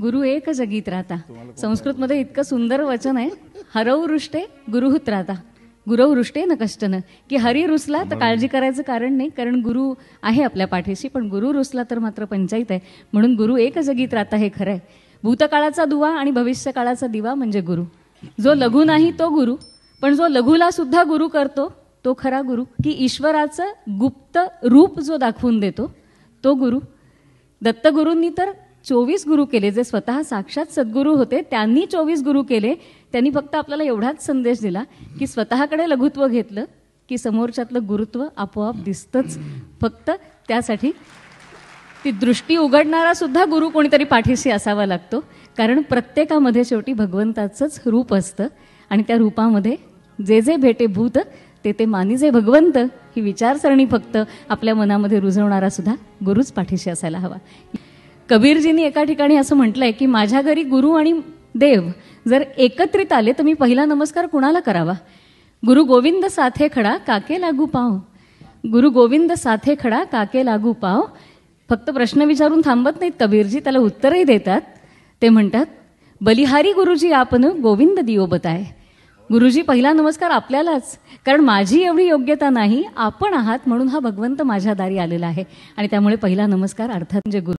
गुरु एक जगीत राहता संस्कृतमध्ये इतकं सुंदर वचन आहे हरव रुष्टे गुरुहूत राहता गुरव रुष्टे न कष्टनं की हरी रुसला तर काळजी करायचं कारण नाही कारण गुरु आहे आपल्या पाठीशी पण गुरु रुसला तर मात्र पंचायत आहे म्हणून गुरु एक जगीत राहता हे खरंय भूतकाळाचा दुवा आणि भविष्यकाळाचा दिवा म्हणजे गुरु जो लघु नाही तो गुरु पण जो लघुला सुद्धा गुरु करतो तो खरा गुरु की ईश्वराचं गुप्त रूप जो दाखवून देतो तो गुरु दत्तगुरूंनी तर चोवीस गुरु केले जे स्वतः साक्षात सद्गुरू होते त्यांनी चोवीस गुरु केले त्यांनी फक्त आपल्याला एवढाच संदेश दिला की स्वतःकडे लघुत्व घेतलं की समोरच्यातलं गुरुत्व आपोआप दिसतंच फक्त त्यासाठी ती दृष्टी उघडणारा सुद्धा गुरु कोणीतरी पाठीशी असावा लागतो कारण प्रत्येकामध्ये शेवटी भगवंताचंच रूप असतं आणि त्या रूपामध्ये जे जे भेटे भूत ते ते मानिजे भगवंत ही विचारसरणी फक्त आपल्या मनामध्ये रुजवणारा सुद्धा गुरुच पाठीशी असायला हवा कबीरजींनी एका ठिकाणी असं म्हटलंय की माझ्या घरी गुरु आणि देव जर एकत्रित आले तर मी पहिला नमस्कार कुणाला करावा गुरु गोविंद साथे खडा काके लागू पाव गुरु गोविंद साथे खडा काके लागू पाव फक्त प्रश्न विचारून थांबत नाहीत कबीरजी त्याला उत्तरही देतात ते म्हणतात बलिहारी गुरुजी आपण गोविंद दिओ बताय गुरुजी पहिला नमस्कार आपल्यालाच कारण माझी एवढी योग्यता नाही आपण आहात म्हणून हा भगवंत माझ्या दारी आलेला आहे आणि त्यामुळे पहिला नमस्कार अर्थात म्हणजे गुरु